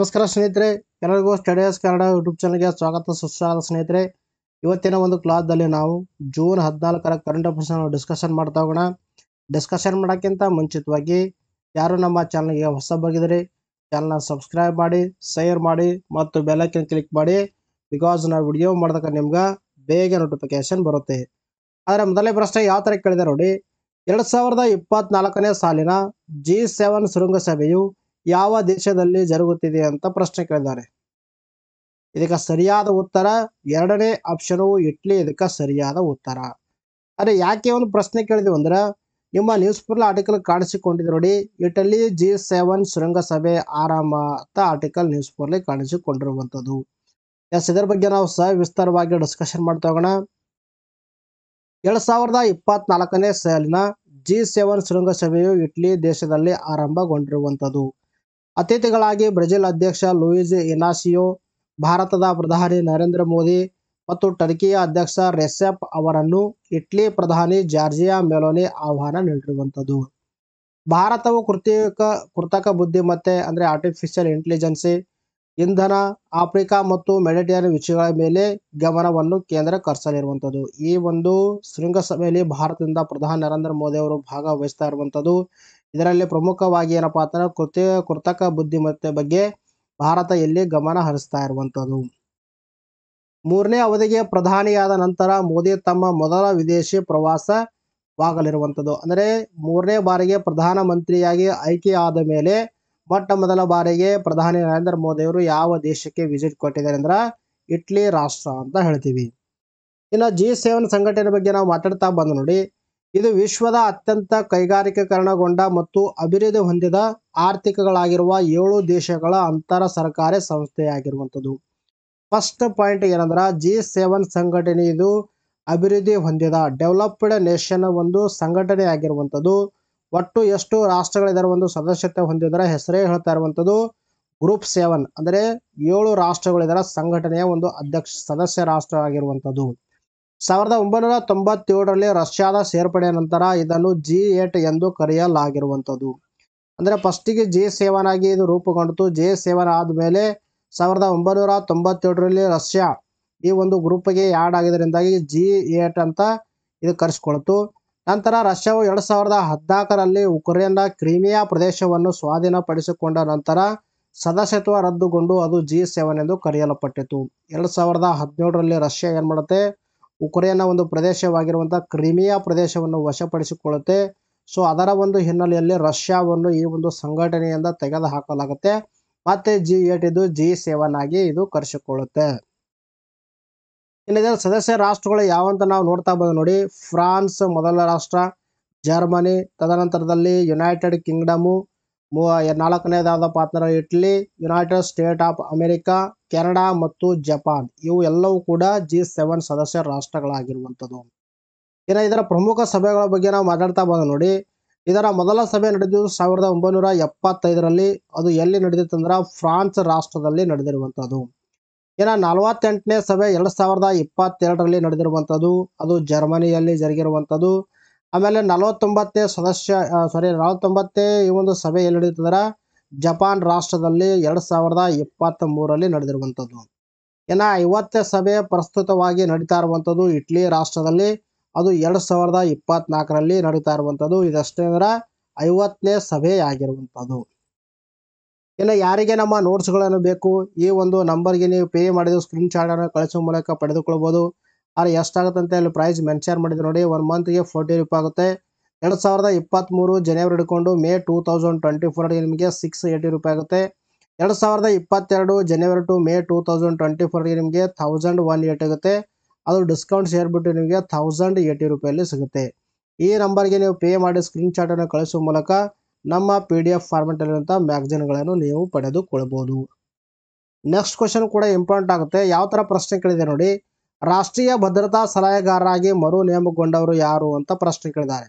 ನಮಸ್ಕಾರ ಸ್ನೇಹಿತರೆ ಎಲ್ಲರಿಗೂ ಸ್ಟಡಿಯಸ್ ಕನ್ನಡ ಯೂಟ್ಯೂಬ್ ಚಾನಲ್ಗೆ ಸ್ವಾಗತ ಸುಸ್ವಾಗತ ಸ್ನೇಹಿತರೆ ಇವತ್ತಿನ ಒಂದು ಕ್ಲಾಸ್ದಲ್ಲಿ ನಾವು ಜೂನ್ ಹದಿನಾಲ್ಕರ ಕರೆಂಟ್ ಅಫೇರ್ಸ್ ನಾವು ಡಿಸ್ಕಷನ್ ಮಾಡ್ತಾ ಹೋಗೋಣ ಡಿಸ್ಕಷನ್ ಮಾಡೋಕ್ಕಿಂತ ಮುಂಚಿತವಾಗಿ ಯಾರು ನಮ್ಮ ಚಾನಲ್ಗೆ ಹೊಸಬಾಗಿದ್ರಿ ಚಾನಲ್ನ ಸಬ್ಸ್ಕ್ರೈಬ್ ಮಾಡಿ ಶೇರ್ ಮಾಡಿ ಮತ್ತು ಬೆಲ್ಲೈಕನ್ ಕ್ಲಿಕ್ ಮಾಡಿ ಬಿಕಾಸ್ ನಾವು ವಿಡಿಯೋ ಮಾಡಿದಾಗ ನಿಮ್ಗೆ ಬೇಗ ನೋಟಿಫಿಕೇಶನ್ ಬರುತ್ತೆ ಆದರೆ ಮೊದಲೇ ಪ್ರಶ್ನೆ ಯಾವ ಥರ ಕೇಳಿದೆ ನೋಡಿ ಎರಡು ಸಾವಿರದ ಇಪ್ಪತ್ನಾಲ್ಕನೇ ಸಾಲಿನ ಜಿ ಸೆವೆನ್ ಶೃಂಗಸಭೆಯು ಯಾವ ದೇಶದಲ್ಲಿ ಜರುಗುತ್ತಿದೆ ಅಂತ ಪ್ರಶ್ನೆ ಕೇಳಿದ್ದಾರೆ ಇದಕ್ಕೆ ಸರಿಯಾದ ಉತ್ತರ ಎರಡನೇ ಆಪ್ಷನ್ ಇಟ್ಲಿ ಇದಕ್ಕೆ ಸರಿಯಾದ ಉತ್ತರ ಅದೇ ಯಾಕೆ ಒಂದು ಪ್ರಶ್ನೆ ಕೇಳಿದ್ವಿ ಅಂದ್ರೆ ನಿಮ್ಮ ನ್ಯೂಸ್ ಪೇಪರ್ ಆರ್ಟಿಕಲ್ ಕಾಣಿಸಿಕೊಂಡಿದೆ ನೋಡಿ ಇಟಲಿ ಜಿ ಸೆವೆನ್ ಶೃಂಗಸಭೆ ಆರಂಭ ಅಂತ ಆರ್ಟಿಕಲ್ ನ್ಯೂಸ್ ಪೇಪರ್ಲಿ ಕಾಣಿಸಿಕೊಂಡಿರುವಂಥದ್ದು ಎಸ್ ಇದರ ಬಗ್ಗೆ ನಾವು ಸಹ ವಿಸ್ತಾರವಾಗಿ ಡಿಸ್ಕಷನ್ ಮಾಡ್ತಾ ಹೋಗೋಣ ಎರಡ್ ಸಾವಿರದ ಇಪ್ಪತ್ನಾಲ್ಕನೇ ಸಾಲಿನ ಜಿ ಸೆವೆನ್ ಶೃಂಗಸಭೆಯು ಇಟ್ಲಿ ದೇಶದಲ್ಲಿ ಆರಂಭಗೊಂಡಿರುವಂಥದ್ದು ಅತಿಥಿಗಳಾಗಿ ಬ್ರೆಜಿಲ್ ಅಧ್ಯಕ್ಷ ಲೂಯಿಸ್ ಇನಾಸಿಯೋ ಭಾರತದ ಪ್ರಧಾನಿ ನರೇಂದ್ರ ಮೋದಿ ಮತ್ತು ಟರ್ಕಿಯ ಅಧ್ಯಕ್ಷ ರೆಸೆಪ್ ಅವರನ್ನು ಇಟ್ಲಿ ಪ್ರಧಾನಿ ಜಾರ್ಜಿಯಾ ಮೆಲೋನಿ ಆಹ್ವಾನ ನೀಡಿರುವಂಥದ್ದು ಭಾರತವು ಕೃತಿಕ ಕೃತಕ ಬುದ್ಧಿಮತ್ತೆ ಅಂದರೆ ಆರ್ಟಿಫಿಷಿಯಲ್ ಇಂಟೆಲಿಜೆನ್ಸಿ ಇಂಧನ ಆಫ್ರಿಕಾ ಮತ್ತು ಮೆಡಿಟೇರಿಯನ್ ವಿಷಯಗಳ ಮೇಲೆ ಗಮನವನ್ನು ಕೇಂದ್ರ ಕರೆಸಲಿರುವಂಥದ್ದು ಈ ಒಂದು ಶೃಂಗಸಭೆಯಲ್ಲಿ ಭಾರತದಿಂದ ಪ್ರಧಾನಿ ನರೇಂದ್ರ ಮೋದಿ ಅವರು ಭಾಗವಹಿಸ್ತಾ ಇರುವಂಥದ್ದು ಇದರಲ್ಲಿ ಪ್ರಮುಖವಾಗಿ ಏನಪ್ಪ ಅಂತಂದ್ರೆ ಕೃತಿ ಕೃತಕ ಬುದ್ಧಿಮತ್ತೆ ಬಗ್ಗೆ ಭಾರತ ಎಲ್ಲಿ ಗಮನ ಹರಿಸ್ತಾ ಇರುವಂಥದ್ದು ಮೂರನೇ ಅವಧಿಗೆ ಪ್ರಧಾನಿಯಾದ ನಂತರ ಮೋದಿ ತಮ್ಮ ಮೊದಲ ವಿದೇಶಿ ಪ್ರವಾಸವಾಗಲಿರುವಂಥದ್ದು ಅಂದರೆ ಮೂರನೇ ಬಾರಿಗೆ ಪ್ರಧಾನಮಂತ್ರಿಯಾಗಿ ಆದ ಮೇಲೆ ಮೊಟ್ಟ ಮೊದಲ ಬಾರಿಗೆ ಪ್ರಧಾನಿ ನರೇಂದ್ರ ಮೋದಿಯವರು ಯಾವ ದೇಶಕ್ಕೆ ವಿಸಿಟ್ ಕೊಟ್ಟಿದ್ದಾರೆ ಅಂದ್ರೆ ಇಟ್ಲಿ ರಾಷ್ಟ್ರ ಅಂತ ಹೇಳ್ತೀವಿ ಇನ್ನು ಜಿ ಸೆವೆನ್ ಸಂಘಟನೆ ಬಗ್ಗೆ ನಾವು ಮಾತಾಡ್ತಾ ಬಂದು ನೋಡಿ ಇದು ವಿಶ್ವದ ಅತ್ಯಂತ ಕೈಗಾರಿಕೀಕರಣಗೊಂಡ ಮತ್ತು ಅಭಿವೃದ್ಧಿ ಹೊಂದಿದ ಆರ್ಥಿಕಗಳಾಗಿರುವ ಏಳು ದೇಶಗಳ ಅಂತರ ಸರ್ಕಾರಿ ಸಂಸ್ಥೆಯಾಗಿರುವಂಥದ್ದು ಫಸ್ಟ್ ಪಾಯಿಂಟ್ ಏನಂದ್ರೆ ಜಿ ಸೆವೆನ್ ಸಂಘಟನೆ ಇದು ಅಭಿವೃದ್ಧಿ ಹೊಂದಿದ ಡೆವಲಪ್ಡ್ ನೇಷನ್ ಒಂದು ಸಂಘಟನೆ ಆಗಿರುವಂಥದ್ದು ಒಟ್ಟು ಎಷ್ಟು ರಾಷ್ಟ್ರಗಳಿದರ ಒಂದು ಸದಸ್ಯತೆ ಹೊಂದಿದರ ಹೆಸರೇ ಹೇಳ್ತಾ ಇರುವಂಥದ್ದು ಗ್ರೂಪ್ ಸೆವೆನ್ ಅಂದರೆ ಏಳು ರಾಷ್ಟ್ರಗಳಿದರ ಸಂಘಟನೆಯ ಒಂದು ಅಧ್ಯಕ್ಷ ಸದಸ್ಯ ರಾಷ್ಟ್ರ ಆಗಿರುವಂಥದ್ದು ಸಾವಿರದ ಒಂಬೈನೂರ ತೊಂಬತ್ತೇಳರಲ್ಲಿ ರಷ್ಯಾದ ಸೇರ್ಪಡೆಯ ನಂತರ ಇದನ್ನು ಜಿ ಏಟ್ ಎಂದು ಕರೆಯಲಾಗಿರುವಂಥದ್ದು ಅಂದರೆ ಫಸ್ಟಿಗೆ ಜಿ ಸೆವೆನ್ ಆಗಿ ಇದು ರೂಪುಗೊಂಡಿತು ಜೆ ಸೆವೆನ್ ಆದಮೇಲೆ ಸಾವಿರದ ಒಂಬೈನೂರ ತೊಂಬತ್ತೇಳರಲ್ಲಿ ರಷ್ಯಾ ಈ ಒಂದು ಗ್ರೂಪ್ಗೆ ಆ್ಯಡ್ ಆಗಿದ್ದರಿಂದಾಗಿ ಜಿ ಏಟ್ ಅಂತ ಇದು ಕರೆಸ್ಕೊಳ್ತು ನಂತರ ರಷ್ಯಾವು ಎರಡು ಸಾವಿರದ ಹದಿನಾಲ್ಕರಲ್ಲಿ ಉಕ್ರೇನ್ನ ಕ್ರೀಮಿಯಾ ಪ್ರದೇಶವನ್ನು ಸ್ವಾಧೀನಪಡಿಸಿಕೊಂಡ ನಂತರ ಸದಸ್ಯತ್ವ ರದ್ದುಗೊಂಡು ಅದು ಜಿ ಸೆವೆನ್ ಎಂದು ಕರೆಯಲ್ಪಟ್ಟಿತು ಎರಡು ಸಾವಿರದ ಹದಿನೇಳರಲ್ಲಿ ರಷ್ಯಾ ಏನು ಮಾಡುತ್ತೆ ಉಕ್ರೇನ್ನ ಒಂದು ಪ್ರದೇಶವಾಗಿರುವಂಥ ಕ್ರಿಮಿಯಾ ಪ್ರದೇಶವನ್ನು ವಶಪಡಿಸಿಕೊಳ್ಳುತ್ತೆ ಸೊ ಅದರ ಒಂದು ಹಿನ್ನೆಲೆಯಲ್ಲಿ ರಷ್ಯಾವನ್ನು ಈ ಒಂದು ಸಂಘಟನೆಯಿಂದ ತೆಗೆದುಹಾಕಲಾಗುತ್ತೆ ಮತ್ತೆ ಜಿ ಏಟ್ ಇದು ಜಿ ಸೆವೆನ್ ಆಗಿ ಇದು ಕರೆಸಿಕೊಳ್ಳುತ್ತೆ ಇನ್ನು ಸದಸ್ಯ ರಾಷ್ಟ್ರಗಳು ಯಾವಂತ ನಾವು ನೋಡ್ತಾ ಬಂದ ನೋಡಿ ಫ್ರಾನ್ಸ್ ಮೊದಲ ರಾಷ್ಟ್ರ ಜರ್ಮನಿ ತದನಂತರದಲ್ಲಿ ಯುನೈಟೆಡ್ ಕಿಂಗ್ಡಮು ಮೂ ನಾಲ್ಕನೇದಾದ ಅಂತಂದ್ರೆ Italy United State of America Canada ಮತ್ತು ಜಪಾನ್ ಇವು ಎಲ್ಲವೂ ಕೂಡ ಜಿ ಸೆವೆನ್ ಸದಸ್ಯ ರಾಷ್ಟ್ರಗಳಾಗಿರುವಂಥದ್ದು ಇನ್ನು ಇದರ ಪ್ರಮುಖ ಸಭೆಗಳ ಬಗ್ಗೆ ನಾವು ಮಾತಾಡ್ತಾ ಬಂದ ನೋಡಿ ಇದರ ಮೊದಲ ಸಭೆ ನಡೆದು ಸಾವಿರದ ಒಂಬೈನೂರ ಎಪ್ಪತ್ತೈದರಲ್ಲಿ ಅದು ಎಲ್ಲಿ ನಡೆದಿತ್ತಂದ್ರೆ ಫ್ರಾನ್ಸ್ ರಾಷ್ಟ್ರದಲ್ಲಿ ನಡೆದಿರುವಂಥದ್ದು ಇನ್ನು ನಲವತ್ತೆಂಟನೇ ಸಭೆ ಎರಡು ಸಾವಿರದ ಇಪ್ಪತ್ತೆರಡರಲ್ಲಿ ನಡೆದಿರುವಂಥದ್ದು ಅದು ಜರ್ಮನಿಯಲ್ಲಿ ಜರುಗಿರುವಂಥದ್ದು ಆಮೇಲೆ ನಲವತ್ತೊಂಬತ್ತೇ ಸದಸ್ಯ ಸಾರಿ ನಲವತ್ತೊಂಬತ್ತೇ ಈ ಒಂದು ಸಭೆ ಎಲ್ಲಿ ನಡೀತದ್ರೆ ಜಪಾನ್ ರಾಷ್ಟ್ರದಲ್ಲಿ ಎರಡು ಸಾವಿರದ ಇಪ್ಪತ್ತ್ ಮೂರಲ್ಲಿ ನಡೆದಿರುವಂಥದ್ದು ಇನ್ನು ಐವತ್ತನೇ ಸಭೆ ಪ್ರಸ್ತುತವಾಗಿ ನಡೀತಾ ಇರುವಂಥದ್ದು ಇಟ್ಲಿ ರಾಷ್ಟ್ರದಲ್ಲಿ ಅದು ಎರಡು ಸಾವಿರದ ಇಪ್ಪತ್ನಾಲ್ಕರಲ್ಲಿ ನಡೀತಾ ಇರುವಂಥದ್ದು ಇದಷ್ಟೇ ಅಂದ್ರೆ ಐವತ್ತನೇ ಸಭೆ ಆಗಿರುವಂಥದ್ದು ಇನ್ನು ಯಾರಿಗೆ ನಮ್ಮ ನೋಟ್ಸ್ಗಳನ್ನು ಬೇಕು ಈ ಒಂದು ನಂಬರ್ಗೆ ನೀವು ಪೇ ಮಾಡಿದ ಸ್ಕ್ರೀನ್ ಶಾಟನ್ನು ಕಳಿಸೋ ಮೂಲಕ ಪಡೆದುಕೊಳ್ಬೋದು ಆದರೆ ಎಷ್ಟಾಗುತ್ತೆ ಅಂತ ಅಲ್ಲಿ ಪ್ರೈಸ್ ಮೆನ್ಷನ್ ಮಾಡಿದ್ರು ನೋಡಿ ಒನ್ ಮಂತ್ಗೆ ಫೋರ್ಟಿ ರೂಪಾಯಿ ಆಗುತ್ತೆ ಎರಡು ಸಾವಿರದ ಇಪ್ಪತ್ತ್ಮೂರು ಜನವರಿ ಹಿಡ್ಕೊಂಡು ಮೇ ಟೂ ತೌಸಂಡ್ ಟ್ವೆಂಟಿ ಫೋರ್ಗೆ ನಿಮಗೆ ಸಿಕ್ಸ್ ಏಯ್ಟಿ ರೂಪಾಯಿ ಆಗುತ್ತೆ ಎರಡು ಸಾವಿರದ ಇಪ್ಪತ್ತೆರಡು ಜನವರಿ to May two thousand twenty ಫೋರ್ಗೆ ನಿಮಗೆ ಥೌಸಂಡ್ ಒನ್ ಏಯ್ಟ್ ಆಗುತ್ತೆ ಅದು ಡಿಸ್ಕೌಂಟ್ ಸೇರಿಬಿಟ್ಟು ನಿಮಗೆ ಥೌಸಂಡ್ ಏಯ್ಟಿ ರೂಪಾಯಲ್ಲಿ ಸಿಗುತ್ತೆ ಈ ನಂಬರ್ಗೆ ನೀವು ಪೇ ಮಾಡಿ ಸ್ಕ್ರೀನ್ ಶಾಟನ್ನು ಕಳಿಸುವ ಮೂಲಕ ನಮ್ಮ ಪಿ ಡಿ ಎಫ್ ಫಾರ್ಮೆಟಲ್ಲಿರುವಂಥ ಮ್ಯಾಗ್ಝಿನ್ಗಳನ್ನು ನೀವು ಪಡೆದುಕೊಳ್ಬೋದು ನೆಕ್ಸ್ಟ್ ಕ್ವೆಶನ್ ಕೂಡ ಇಂಪಾರ್ಟೆಂಟ್ ಆಗುತ್ತೆ ಯಾವ ಥರ ಪ್ರಶ್ನೆ ಕೇಳಿದೆ ನೋಡಿ ರಾಷ್ಟ್ರೀಯ ಭದ್ರತಾ ಸಲಹೆಗಾರರಾಗಿ ಮರು ನೇಮಕಗೊಂಡವರು ಯಾರು ಅಂತ ಪ್ರಶ್ನೆ ಕೇಳಿದ್ದಾರೆ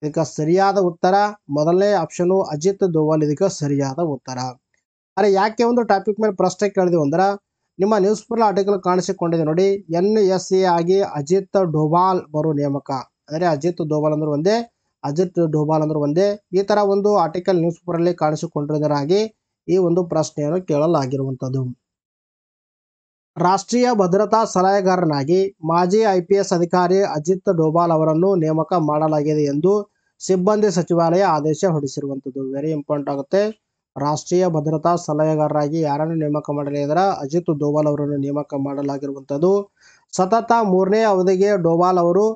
ಇದಕ್ಕೆ ಸರಿಯಾದ ಉತ್ತರ ಮೊದಲನೇ ಆಪ್ಷನು ಅಜಿತ್ ದೋವಲ್ ಇದಕ್ಕೆ ಸರಿಯಾದ ಉತ್ತರ ಅರೆ ಯಾಕೆ ಒಂದು ಟಾಪಿಕ್ ಮೇಲೆ ಪ್ರಶ್ನೆ ಕೇಳಿದೆವು ಅಂದ್ರೆ ನಿಮ್ಮ ನ್ಯೂಸ್ ಪೇಪರ್ ಆರ್ಟಿಕಲ್ ಕಾಣಿಸಿಕೊಂಡಿದೆ ನೋಡಿ ಎನ್ ಎಸ್ ಎ ಆಗಿ ಅಜಿತ್ ಡೋಬಾಲ್ ಮರು ನೇಮಕ ಅಂದ್ರೆ ಅಜಿತ್ ಡೋಬಾಲ್ ಅಂದ್ರೆ ಒಂದೇ ಅಜಿತ್ ಡೋಬಾಲ್ ಅಂದ್ರೆ ಒಂದೇ ಈ ತರ ಒಂದು ಆರ್ಟಿಕಲ್ ನ್ಯೂಸ್ ಅಲ್ಲಿ ಕಾಣಿಸಿಕೊಂಡಿರೋದರಾಗಿ ಈ ಒಂದು ಪ್ರಶ್ನೆಯನ್ನು ಕೇಳಲಾಗಿರುವಂಥದ್ದು ರಾಷ್ಟ್ರೀಯ ಭದ್ರತಾ ಸಲಹೆಗಾರನಾಗಿ ಮಾಜಿ ಐಪಿಎಸ್ ಅಧಿಕಾರಿ ಅಜಿತ್ ಡೋಭಾಲ್ ಅವರನ್ನು ನೇಮಕ ಮಾಡಲಾಗಿದೆ ಎಂದು ಸಿಬ್ಬಂದಿ ಸಚಿವಾಲಯ ಆದೇಶ ಹೊರಡಿಸಿರುವಂಥದ್ದು ವೆರಿ ಇಂಪಾರ್ಟೆಂಟ್ ಆಗುತ್ತೆ ರಾಷ್ಟ್ರೀಯ ಭದ್ರತಾ ಸಲಹೆಗಾರರಾಗಿ ಯಾರನ್ನು ನೇಮಕ ಮಾಡಲಿದ್ದಾರೆ ಅಜಿತ್ ಡೋಭಾಲ್ ಅವರನ್ನು ನೇಮಕ ಮಾಡಲಾಗಿರುವಂಥದ್ದು ಸತತ ಮೂರನೇ ಅವಧಿಗೆ ಡೋಭಾಲ್ ಅವರು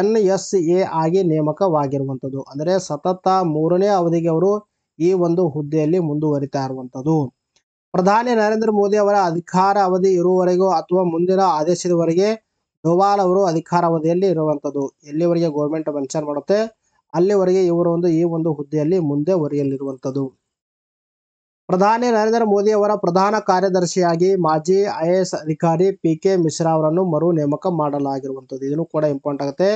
ಎನ್ ಎಸ್ ಎ ಆಗಿ ನೇಮಕವಾಗಿರುವಂಥದ್ದು ಅಂದರೆ ಸತತ ಮೂರನೇ ಅವಧಿಗೆ ಅವರು ಈ ಒಂದು ಹುದ್ದೆಯಲ್ಲಿ ಮುಂದುವರಿತಾ ಇರುವಂಥದ್ದು ಪ್ರಧಾನಿ ನರೇಂದ್ರ ಮೋದಿ ಅವರ ಅಧಿಕಾರ ಅವಧಿ ಇರುವವರೆಗೂ ಅಥವಾ ಮುಂದಿನ ಆದೇಶದವರೆಗೆ ಡೋವಾಲ್ ಅವರು ಅಧಿಕಾರ ಅವಧಿಯಲ್ಲಿ ಇರುವಂಥದ್ದು ಎಲ್ಲಿವರೆಗೆ ಗೌರ್ಮೆಂಟ್ ಮೆನ್ಷನ್ ಮಾಡುತ್ತೆ ಅಲ್ಲಿವರೆಗೆ ಇವರ ಒಂದು ಈ ಒಂದು ಹುದ್ದೆಯಲ್ಲಿ ಮುಂದೆ ಒರೆಯಲಿರುವಂಥದ್ದು ಪ್ರಧಾನಿ ನರೇಂದ್ರ ಮೋದಿ ಅವರ ಪ್ರಧಾನ ಕಾರ್ಯದರ್ಶಿಯಾಗಿ ಮಾಜಿ ಐ ಅಧಿಕಾರಿ ಪಿ ಕೆ ಮಿಶ್ರಾ ಅವರನ್ನು ಮರು ನೇಮಕ ಮಾಡಲಾಗಿರುವಂಥದ್ದು ಇದನ್ನು ಕೂಡ ಇಂಪಾರ್ಟೆಂಟ್ ಆಗುತ್ತೆ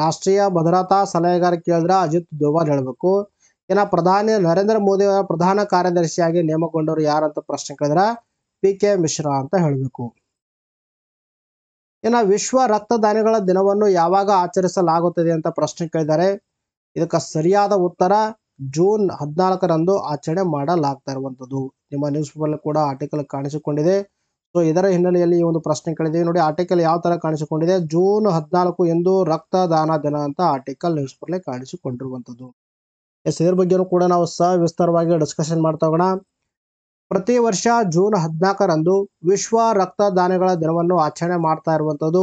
ರಾಷ್ಟ್ರೀಯ ಭದ್ರತಾ ಸಲಹೆಗಾರ ಕೇಳಿದ್ರೆ ಅಜಿತ್ ದೋವಾಲ್ ಹೇಳಬೇಕು ಏನ ಪ್ರಧಾನಿ ನರೇಂದ್ರ ಮೋದಿ ಅವರ ಪ್ರಧಾನ ಕಾರ್ಯದರ್ಶಿಯಾಗಿ ನೇಮಕೊಂಡವರು ಯಾರು ಅಂತ ಪ್ರಶ್ನೆ ಕೇಳಿದ್ರೆ ಪಿ ಕೆ ಮಿಶ್ರಾ ಅಂತ ಹೇಳಬೇಕು ಇನ್ನು ವಿಶ್ವ ರಕ್ತದಾನಿಗಳ ದಿನವನ್ನು ಯಾವಾಗ ಆಚರಿಸಲಾಗುತ್ತದೆ ಅಂತ ಪ್ರಶ್ನೆ ಕೇಳಿದರೆ ಇದಕ್ಕೆ ಸರಿಯಾದ ಉತ್ತರ ಜೂನ್ ಹದಿನಾಲ್ಕರಂದು ಆಚರಣೆ ಮಾಡಲಾಗ್ತಾ ಇರುವಂಥದ್ದು ನಿಮ್ಮ ನ್ಯೂಸ್ ಪೇಪರ್ ಕೂಡ ಆರ್ಟಿಕಲ್ ಕಾಣಿಸಿಕೊಂಡಿದೆ ಸೊ ಇದರ ಹಿನ್ನೆಲೆಯಲ್ಲಿ ಈ ಒಂದು ಪ್ರಶ್ನೆ ಕೇಳಿದೆ ನೋಡಿ ಆರ್ಟಿಕಲ್ ಯಾವ ತರ ಕಾಣಿಸಿಕೊಂಡಿದೆ ಜೂನ್ ಹದಿನಾಲ್ಕು ಎಂದು ರಕ್ತದಾನ ದಿನ ಅಂತ ಆರ್ಟಿಕಲ್ ನ್ಯೂಸ್ ಪೇಪರ್ ಕಾಣಿಸಿಕೊಂಡಿರುವಂಥದ್ದು ಎಸ್ ಇದ್ರ ಬಗ್ಗೆಯೂ ಕೂಡ ನಾವು ಸವಿಸ್ತಾರವಾಗಿ ಡಿಸ್ಕಷನ್ ಮಾಡ್ತಾ ಹೋಗೋಣ ಪ್ರತಿ ವರ್ಷ ಜೂನ್ ಹದಿನಾಲ್ಕರಂದು ವಿಶ್ವ ರಕ್ತದಾನಗಳ ದಿನವನ್ನು ಆಚರಣೆ ಮಾಡ್ತಾ ಇರುವಂಥದ್ದು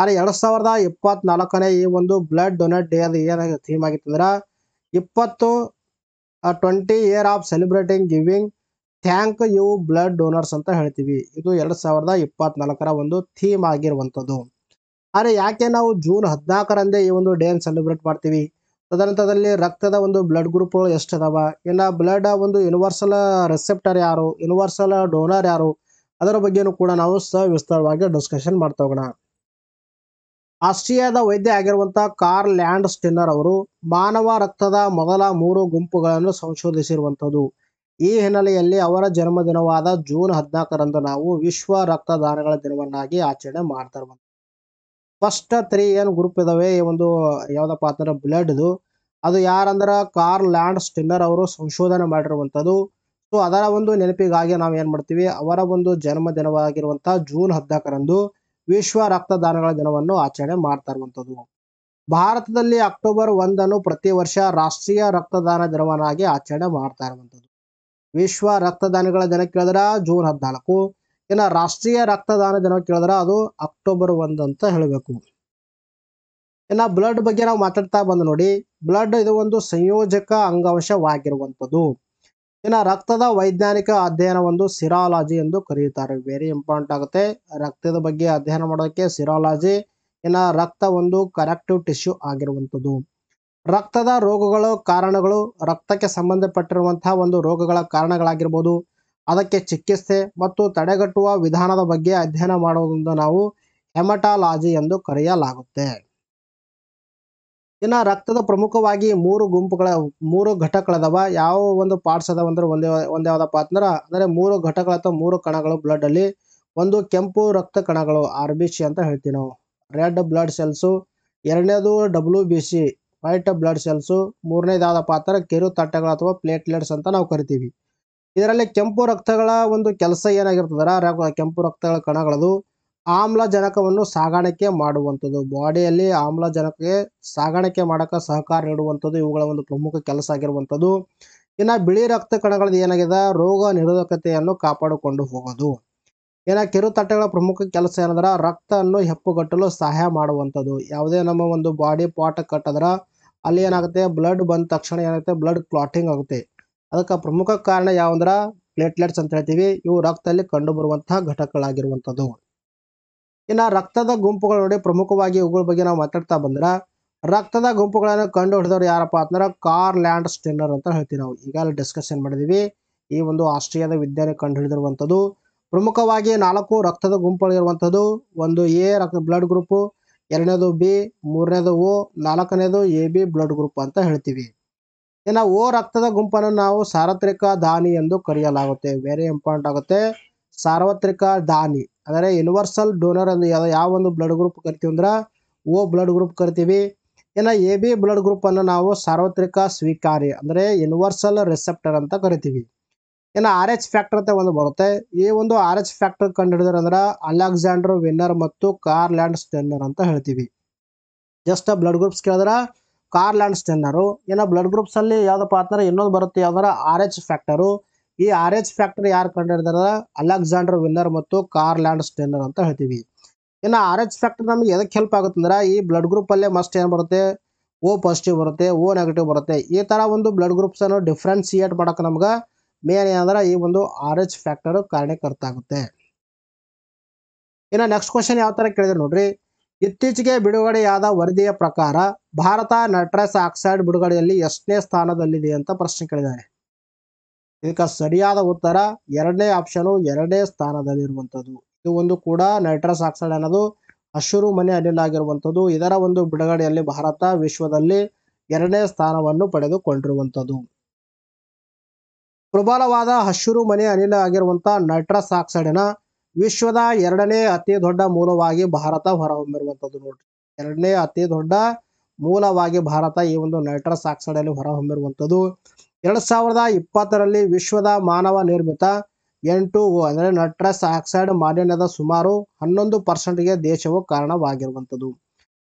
ಆದರೆ ಎರಡು ಸಾವಿರದ ಇಪ್ಪತ್ನಾಲ್ಕನೇ ಈ ಒಂದು ಬ್ಲಡ್ ಡೊನೇಟ್ ಡೇ ಅದು ಏನಾಗಿದೆ ಥೀಮ್ ಆಗಿತ್ತಂದ್ರೆ ಇಪ್ಪತ್ತು twenty year of celebrating giving thank you blood donors ಅಂತ ಹೇಳ್ತೀವಿ ಇದು ಎರಡು ಸಾವಿರದ ಇಪ್ಪತ್ನಾಲ್ಕರ ಒಂದು ಥೀಮ್ ಆಗಿರುವಂಥದ್ದು ಆದರೆ ಯಾಕೆ ನಾವು ಜೂನ್ ಹದಿನಾಲ್ಕರಂದೇ ಈ ಒಂದು ಡೇನ ಸೆಲೆಬ್ರೇಟ್ ಮಾಡ್ತೀವಿ ತದನಂತರದಲ್ಲಿ ರಕ್ತದ ಒಂದು ಬ್ಲಡ್ ಗ್ರೂಪ್ಗಳು ಎಷ್ಟು ಅದಾವ ಇನ್ನು ಬ್ಲಡ್ ಒಂದು ಯೂನಿವರ್ಸಲ್ ರೆಸೆಪ್ಟರ್ ಯಾರು ಯೂನಿವರ್ಸಲ್ ಡೋನರ್ ಯಾರು ಅದರ ಬಗ್ಗೆನೂ ಕೂಡ ನಾವು ಸವಿಸ್ತಾರವಾಗಿ ಡಿಸ್ಕಷನ್ ಮಾಡ್ತಾ ಹೋಗೋಣ ಆಸ್ಟ್ರಿಯಾದ ವೈದ್ಯ ಆಗಿರುವಂತಹ ಕಾರ್ ಲ್ಯಾಂಡ್ ಸ್ಟಿನ್ನರ್ ಅವರು ಮಾನವ ರಕ್ತದ ಮೊದಲ ಮೂರು ಗುಂಪುಗಳನ್ನು ಸಂಶೋಧಿಸಿರುವಂಥದ್ದು ಈ ಹಿನ್ನೆಲೆಯಲ್ಲಿ ಅವರ ಜನ್ಮದಿನವಾದ ಜೂನ್ ಹದಿನಾಲ್ಕರಂದು ನಾವು ವಿಶ್ವ ರಕ್ತದಾನಗಳ ದಿನವನ್ನಾಗಿ ಆಚರಣೆ ಮಾಡ್ತಾ ಫಸ್ಟ್ ತ್ರೀ ಏನು ಗ್ರೂಪ್ ಇದಾವೆ ಈ ಒಂದು ಯಾವುದಪ್ಪ ಅಂತಂದ್ರೆ ಬ್ಲಡ್ದು ಅದು ಯಾರಂದ್ರೆ ಕಾರ್ ಲ್ಯಾಂಡ್ ಸ್ಟಿನ್ನರ್ ಅವರು ಸಂಶೋಧನೆ ಮಾಡಿರುವಂಥದ್ದು ಸೊ ಅದರ ಒಂದು ನೆನಪಿಗಾಗಿ ನಾವು ಏನು ಮಾಡ್ತೀವಿ ಅವರ ಒಂದು ಜನ್ಮ ದಿನವಾಗಿರುವಂಥ ಜೂನ್ ಹದಿನಾಲ್ಕರಂದು ವಿಶ್ವ ರಕ್ತದಾನಗಳ ದಿನವನ್ನು ಆಚರಣೆ ಮಾಡ್ತಾ ಇರುವಂಥದ್ದು ಭಾರತದಲ್ಲಿ ಅಕ್ಟೋಬರ್ ಒಂದನ್ನು ಪ್ರತಿ ವರ್ಷ ರಾಷ್ಟ್ರೀಯ ರಕ್ತದಾನ ದಿನವನ್ನಾಗಿ ಆಚರಣೆ ಮಾಡ್ತಾ ಇರುವಂಥದ್ದು ವಿಶ್ವ ರಕ್ತದಾನಗಳ ದಿನ ಕೇಳಿದ್ರೆ ಜೂನ್ ಹದಿನಾಲ್ಕು ಇನ್ನು ರಾಷ್ಟ್ರೀಯ ರಕ್ತದಾನ ದಿನ ಕೇಳಿದ್ರೆ ಅದು ಅಕ್ಟೋಬರ್ ಒಂದು ಅಂತ ಹೇಳಬೇಕು ಇನ್ನು ಬ್ಲಡ್ ಬಗ್ಗೆ ನಾವು ಮಾತಾಡ್ತಾ ಬಂದು ನೋಡಿ ಬ್ಲಡ್ ಇದು ಒಂದು ಸಂಯೋಜಕ ಅಂಗಾಂಶವಾಗಿರುವಂಥದ್ದು ಇನ್ನು ರಕ್ತದ ವೈಜ್ಞಾನಿಕ ಅಧ್ಯಯನ ಒಂದು ಸಿರಾಲಜಿ ಎಂದು ಕರೆಯುತ್ತಾರೆ ವೆರಿ ಇಂಪಾರ್ಟೆಂಟ್ ಆಗುತ್ತೆ ರಕ್ತದ ಬಗ್ಗೆ ಅಧ್ಯಯನ ಮಾಡೋದಕ್ಕೆ ಸಿರಾಲಜಿ ಇನ್ನು ರಕ್ತ ಒಂದು ಕರೆಕ್ಟಿವ್ ಟಿಶ್ಯೂ ಆಗಿರುವಂಥದ್ದು ರಕ್ತದ ರೋಗಗಳು ಕಾರಣಗಳು ರಕ್ತಕ್ಕೆ ಸಂಬಂಧಪಟ್ಟಿರುವಂತಹ ಒಂದು ರೋಗಗಳ ಕಾರಣಗಳಾಗಿರ್ಬೋದು ಅದಕ್ಕೆ ಚಿಕಿತ್ಸೆ ಮತ್ತು ತಡೆಗಟ್ಟುವ ವಿಧಾನದ ಬಗ್ಗೆ ಅಧ್ಯಯನ ಮಾಡುವುದನ್ನು ನಾವು ಹೆಮಟಾಲಾಜಿ ಎಂದು ಕರೆಯಲಾಗುತ್ತೆ ಇನ್ನು ರಕ್ತದ ಪ್ರಮುಖವಾಗಿ ಮೂರು ಗುಂಪುಗಳ ಮೂರು ಘಟಕಗಳದಾವ ಯಾವ ಒಂದು ಪಾರ್ಟ್ಸ್ ಅದಾವ ಅಂದ್ರೆ ಒಂದೇ ಒಂದೇ ಯಾವುದಪ್ಪ ಅಂತಂದ್ರೆ ಅಂದರೆ ಮೂರು ಘಟಕಗಳ ಅಥವಾ ಮೂರು ಕಣಗಳು ಬ್ಲಡ್ಡಲ್ಲಿ ಒಂದು ಕೆಂಪು ರಕ್ತ ಕಣಗಳು ಆರ್ ಬಿ ಸಿ ಅಂತ ಹೇಳ್ತೀವಿ ನಾವು ರೆಡ್ ಬ್ಲಡ್ ಸೆಲ್ಸು ಎರಡನೇದು W B C white blood cells ಮೂರನೇದು ಪಾತ್ರ ಕೆರು ಕಿರು ತಟ್ಟೆಗಳು ಅಥವಾ ಪ್ಲೇಟ್ಲೆಟ್ಸ್ ಅಂತ ನಾವು ಕರಿತೀವಿ ಇದರಲ್ಲಿ ಕೆಂಪು ರಕ್ತಗಳ ಒಂದು ಕೆಲಸ ಏನಾಗಿರ್ತದ ಕೆಂಪು ರಕ್ತಗಳ ಕಣಗಳದು ಆಮ್ಲಜನಕವನ್ನು ಸಾಗಾಣಿಕೆ ಮಾಡುವಂಥದ್ದು ಬಾಡಿಯಲ್ಲಿ ಆಮ್ಲಜನಕಕ್ಕೆ ಸಾಗಾಣಿಕೆ ಮಾಡೋಕ್ಕೆ ಸಹಕಾರ ನೀಡುವಂಥದ್ದು ಇವುಗಳ ಒಂದು ಪ್ರಮುಖ ಕೆಲಸ ಆಗಿರುವಂಥದ್ದು ಇನ್ನು ಬಿಳಿ ರಕ್ತ ಕಣಗಳದ್ದು ಏನಾಗಿದೆ ರೋಗ ನಿರೋಧಕತೆಯನ್ನು ಕಾಪಾಡಿಕೊಂಡು ಹೋಗೋದು ಇನ್ನು ಕಿರುತಟ್ಟೆಗಳ ಪ್ರಮುಖ ಕೆಲಸ ಏನಂದ್ರೆ ರಕ್ತವನ್ನು ಹೆಪ್ಪುಗಟ್ಟಲು ಸಹಾಯ ಮಾಡುವಂಥದ್ದು ಯಾವುದೇ ನಮ್ಮ ಒಂದು ಬಾಡಿ ಪಾಟ್ ಕಟ್ಟಿದ್ರೆ ಅಲ್ಲಿ ಏನಾಗುತ್ತೆ ಬ್ಲಡ್ ಬಂದ ತಕ್ಷಣ ಏನಾಗುತ್ತೆ ಬ್ಲಡ್ ಕ್ಲಾಟಿಂಗ್ ಆಗುತ್ತೆ ಅದಕ್ಕೆ ಪ್ರಮುಖ ಕಾರಣ ಯಾವಂದ್ರೆ ಪ್ಲೇಟ್ಲೆಟ್ಸ್ ಅಂತ ಹೇಳ್ತೀವಿ ಇವು ರಕ್ತದಲ್ಲಿ ಕಂಡುಬರುವಂತಹ ಘಟಕಗಳಾಗಿರುವಂಥದ್ದು ಇನ್ನು ರಕ್ತದ ಗುಂಪುಗಳು ನೋಡಿ ಪ್ರಮುಖವಾಗಿ ಇವುಗಳ ಬಗ್ಗೆ ನಾವು ಮಾತಾಡ್ತಾ ಬಂದ್ರೆ ರಕ್ತದ ಗುಂಪುಗಳನ್ನು ಕಂಡು ಹಿಡಿದವ್ರು ಯಾರಪ್ಪ ಅಂದ್ರೆ ಕಾರ್ ಲ್ಯಾಂಡ್ ಸ್ಟೆನ್ನರ್ ಅಂತ ಹೇಳ್ತೀವಿ ನಾವು ಈಗಾಗಲೇ ಡಿಸ್ಕಷನ್ ಮಾಡಿದೀವಿ ಈ ಒಂದು ಆಸ್ಟ್ರಿಯಾದ ವಿಜ್ಞಾನಿ ಕಂಡು ಹಿಡಿದಿರುವಂಥದ್ದು ಪ್ರಮುಖವಾಗಿ ನಾಲ್ಕು ರಕ್ತದ ಗುಂಪುಗಳಿರುವಂಥದ್ದು ಒಂದು ಎ ರಕ್ತ ಬ್ಲಡ್ ಗ್ರೂಪ್ ಎರಡನೇದು ಬಿ ಮೂರನೇದು ಓ ನಾಲ್ಕನೇದು ಎ ಬಿ ಬ್ಲಡ್ ಗ್ರೂಪ್ ಅಂತ ಹೇಳ್ತೀವಿ ಇನ್ನು ಓ ರಕ್ತದ ಗುಂಪನ್ನು ನಾವು ಸಾರ್ವತ್ರಿಕ ದಾನಿ ಎಂದು ಕರೆಯಲಾಗುತ್ತೆ ವೆರಿ ಇಂಪಾರ್ಟೆಂಟ್ ಆಗುತ್ತೆ ಸಾರ್ವತ್ರಿಕ ದಾನಿ ಅಂದರೆ ಯುನಿವರ್ಸಲ್ ಡೋನರ್ ಅಂದ್ರೆ ಯಾವ ಯಾವ ಒಂದು ಬ್ಲಡ್ ಗ್ರೂಪ್ ಕರಿತೀವಿ ಅಂದ್ರೆ ಓ ಬ್ಲಡ್ ಗ್ರೂಪ್ ಕರಿತೀವಿ ಇನ್ನು ಎ ಬಿ ಬ್ಲಡ್ ಗ್ರೂಪನ್ನು ನಾವು ಸಾರ್ವತ್ರಿಕ ಸ್ವೀಕಾರಿ ಅಂದರೆ ಯುನಿವರ್ಸಲ್ ರಿಸೆಪ್ಟರ್ ಅಂತ ಕರಿತೀವಿ ಇನ್ನು ಆರ್ ಎಚ್ ಫ್ಯಾಕ್ಟರ್ ಅಂತ ಒಂದು ಬರುತ್ತೆ ಈ ಒಂದು ಆರ್ ಎಚ್ ಫ್ಯಾಕ್ಟರ್ ಕಂಡುಹಿಡಿದ್ರೆ ಅಂದ್ರೆ ಅಲೆಕ್ಸಾಂಡರ್ ವಿನ್ನರ್ ಮತ್ತು ಕಾರ್ ಲ್ಯಾಂಡ್ ಸ್ಟೆನ್ನರ್ ಅಂತ ಹೇಳ್ತೀವಿ ಜಸ್ಟ್ ಬ್ಲಡ್ ಗ್ರೂಪ್ಸ್ ಕೇಳಿದ್ರೆ ಕಾರ್ಲ್ಯಾಂಡ್ ಲ್ಯಾಂಡ್ ಸ್ಟೆನ್ನರು ಇನ್ನು ಬ್ಲಡ್ ಗ್ರೂಪ್ಸಲ್ಲಿ ಯಾವುದಪ್ಪ ಅಂತಂದ್ರೆ ಇನ್ನೊಂದು ಬರುತ್ತೆ ಯಾವ್ದಾರ ಆರ್ ಎಚ್ ಫ್ಯಾಕ್ಟರು ಈ ಆರ್ ಎಚ್ ಫ್ಯಾಕ್ಟರ್ ಯಾರು ಕಂಡುಹಿಡಿದಾರ ಅಲೆಕ್ಸಾಂಡರ್ ವಿಲ್ಲರ್ ಮತ್ತು ಕಾರ್ ಲ್ಯಾಂಡ್ ಅಂತ ಹೇಳ್ತೀವಿ ಇನ್ನು ಆರ್ ಎಚ್ ಫ್ಯಾಕ್ಟರ್ ನಮ್ಗೆ ಎದಕ್ಕೆ ಹೆಲ್ಪ್ ಆಗುತ್ತಂದ್ರೆ ಈ ಬ್ಲಡ್ ಅಲ್ಲೇ ಮಸ್ಟ್ ಏನು ಬರುತ್ತೆ ಓ ಪಾಸಿಟಿವ್ ಬರುತ್ತೆ ಓ ನೆಗೆಟಿವ್ ಬರುತ್ತೆ ಈ ತರ ಒಂದು ಬ್ಲಡ್ ಅನ್ನು ಡಿಫ್ರೆನ್ಸಿಯೇಟ್ ಮಾಡೋಕೆ ನಮ್ಗೆ ಮೇನ್ ಏನಂದ್ರೆ ಈ ಒಂದು ಆರ್ ಎಚ್ ಫ್ಯಾಕ್ಟರ್ ಕಾರಣೀಕರ್ತ ಆಗುತ್ತೆ ಇನ್ನು ನೆಕ್ಸ್ಟ್ ಕ್ವಶನ್ ಯಾವ ತರ ಕೇಳಿದ್ರೆ ನೋಡ್ರಿ ಇತ್ತೀಚೆಗೆ ಬಿಡುಗಡೆಯಾದ ವರದಿಯ ಪ್ರಕಾರ ಭಾರತ ನೈಟ್ರಸ್ ಆಕ್ಸೈಡ್ ಬಿಡುಗಡೆಯಲ್ಲಿ ಎಷ್ಟನೇ ಸ್ಥಾನದಲ್ಲಿದೆ ಅಂತ ಪ್ರಶ್ನೆ ಕೇಳಿದ್ದಾರೆ ಇದಕ್ಕೆ ಸರಿಯಾದ ಉತ್ತರ ಎರಡನೇ ಆಪ್ಷನ್ ಎರಡನೇ ಸ್ಥಾನದಲ್ಲಿರುವಂಥದ್ದು ಇದು ಒಂದು ಕೂಡ ನೈಟ್ರಸ್ ಆಕ್ಸೈಡ್ ಅನ್ನೋದು ಹಸಿರು ಮನೆ ಅನಿಲ ಆಗಿರುವಂಥದ್ದು ಇದರ ಒಂದು ಬಿಡುಗಡೆಯಲ್ಲಿ ಭಾರತ ವಿಶ್ವದಲ್ಲಿ ಎರಡನೇ ಸ್ಥಾನವನ್ನು ಪಡೆದುಕೊಂಡಿರುವಂಥದ್ದು ಪ್ರಬಲವಾದ ಹಸಿರು ಮನೆ ಅನಿಲ ಆಗಿರುವಂಥ ನೈಟ್ರಸ್ ಆಕ್ಸೈಡಿನ ವಿಶ್ವದ ಎರಡನೇ ಅತಿ ದೊಡ್ಡ ಮೂಲವಾಗಿ ಭಾರತ ಹೊರಹೊಮ್ಮಿರುವಂತದ್ದು ನೋಡ್ರಿ ಎರಡನೇ ಅತಿ ದೊಡ್ಡ ಮೂಲವಾಗಿ ಭಾರತ ಈ ಒಂದು ನೈಟ್ರಸ್ ಆಕ್ಸೈಡ್ ಅಲ್ಲಿ ಹೊರಹೊಮ್ಮಿರುವಂಥದ್ದು ಎರಡು ಸಾವಿರದ ಇಪ್ಪತ್ತರಲ್ಲಿ ವಿಶ್ವದ ಮಾನವ ನಿರ್ಮಿತ ಎನ್ ಟು ಓ ಅಂದರೆ ನಟ್ರಸ್ ಆಕ್ಸೈಡ್ ಮಾಲಿನ್ಯದ ಸುಮಾರು ಹನ್ನೊಂದು ಪರ್ಸೆಂಟ್ಗೆ ದೇಶವು ಕಾರಣವಾಗಿರುವಂಥದ್ದು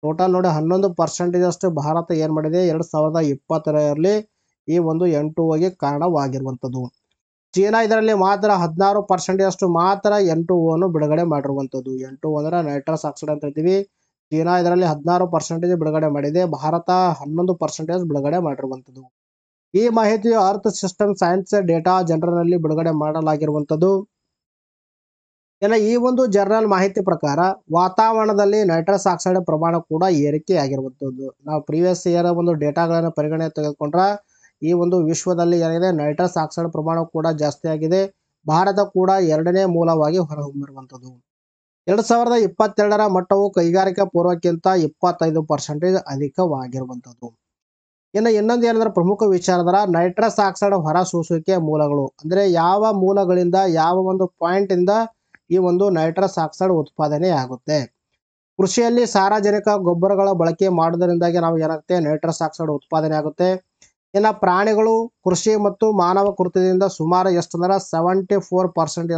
ಟೋಟಲ್ ನೋಡಿ ಹನ್ನೊಂದು ಪರ್ಸೆಂಟೇಜ್ ಅಷ್ಟು ಭಾರತ ಏನು ಮಾಡಿದೆ ಎರಡು ಸಾವಿರದ ಇಪ್ಪತ್ತರಲ್ಲಿ ಈ ಒಂದು ಎನ್ ಟು ಓಗೆ ಕಾರಣವಾಗಿರುವಂಥದ್ದು ಚೀನಾ ಇದರಲ್ಲಿ ಮಾತ್ರ ಹದಿನಾರು ಪರ್ಸೆಂಟೇಜಷ್ಟು ಮಾತ್ರ ಎನ್ ಟು ಓನು ಬಿಡುಗಡೆ ಮಾಡಿರುವಂಥದ್ದು ಎನ್ ಟು ಅಂದರೆ ನೈಟ್ರಸ್ ಆಕ್ಸೈಡ್ ಅಂತ ಹೇಳ್ತೀವಿ ಚೀನಾ ಇದರಲ್ಲಿ ಹದಿನಾರು ಪರ್ಸೆಂಟೇಜ್ ಬಿಡುಗಡೆ ಮಾಡಿದೆ ಭಾರತ ಹನ್ನೊಂದು ಪರ್ಸೆಂಟೇಜ್ ಬಿಡುಗಡೆ ಮಾಡಿರುವಂಥದ್ದು ಈ ಮಾಹಿತಿಯು ಅರ್ಥ್ ಸಿಸ್ಟಮ್ ಸೈನ್ಸ್ ಡೇಟಾ ಜನರಲ್ನಲ್ಲಿ ಬಿಡುಗಡೆ ಮಾಡಲಾಗಿರುವಂಥದ್ದು ಇನ್ನು ಈ ಒಂದು ಜರ್ನಲ್ ಮಾಹಿತಿ ಪ್ರಕಾರ ವಾತಾವರಣದಲ್ಲಿ ನೈಟ್ರಸ್ ಆಕ್ಸೈಡ್ ಪ್ರಮಾಣ ಕೂಡ ಏರಿಕೆಯಾಗಿರುವಂಥದ್ದು ನಾವು ಪ್ರೀವಿಯಸ್ ಇಯರ್ ಒಂದು ಡೇಟಾಗಳನ್ನು ಪರಿಗಣನೆ ತೆಗೆದುಕೊಂಡ್ರೆ ಈ ಒಂದು ವಿಶ್ವದಲ್ಲಿ ಏನಿದೆ ನೈಟ್ರಸ್ ಆಕ್ಸೈಡ್ ಪ್ರಮಾಣ ಕೂಡ ಜಾಸ್ತಿ ಆಗಿದೆ ಭಾರತ ಕೂಡ ಎರಡನೇ ಮೂಲವಾಗಿ ಹೊರಹೊಮ್ಮಿರುವಂಥದ್ದು ಎರಡು ಸಾವಿರದ ಇಪ್ಪತ್ತೆರಡರ ಮಟ್ಟವು ಕೈಗಾರಿಕಾ ಪೂರ್ವಕ್ಕಿಂತ ಇಪ್ಪತ್ತೈದು ಪರ್ಸೆಂಟೇಜ್ ಅಧಿಕವಾಗಿರುವಂಥದ್ದು ಇನ್ನು ಇನ್ನೊಂದು ಏನಂದ್ರೆ ಪ್ರಮುಖ ವಿಚಾರ ನೈಟ್ರಸ್ ಆಕ್ಸೈಡ್ ಹೊರ ಸೂಸುವಿಕೆ ಮೂಲಗಳು ಅಂದರೆ ಯಾವ ಮೂಲಗಳಿಂದ ಯಾವ ಒಂದು ಪಾಯಿಂಟಿಂದ ಈ ಒಂದು ನೈಟ್ರಸ್ ಆಕ್ಸೈಡ್ ಉತ್ಪಾದನೆ ಆಗುತ್ತೆ ಕೃಷಿಯಲ್ಲಿ ಸಾರ್ವಜನಿಕ ಗೊಬ್ಬರಗಳ ಬಳಕೆ ಮಾಡೋದರಿಂದಾಗಿ ನಾವು ಏನಾಗುತ್ತೆ ನೈಟ್ರಸ್ ಆಕ್ಸೈಡ್ ಉತ್ಪಾದನೆ ಆಗುತ್ತೆ ಇನ್ನು ಪ್ರಾಣಿಗಳು ಕೃಷಿ ಮತ್ತು ಮಾನವ ಕೃತ್ಯದಿಂದ ಸುಮಾರು ಎಷ್ಟು ಅಂದ್ರೆ ಸೆವೆಂಟಿ ಫೋರ್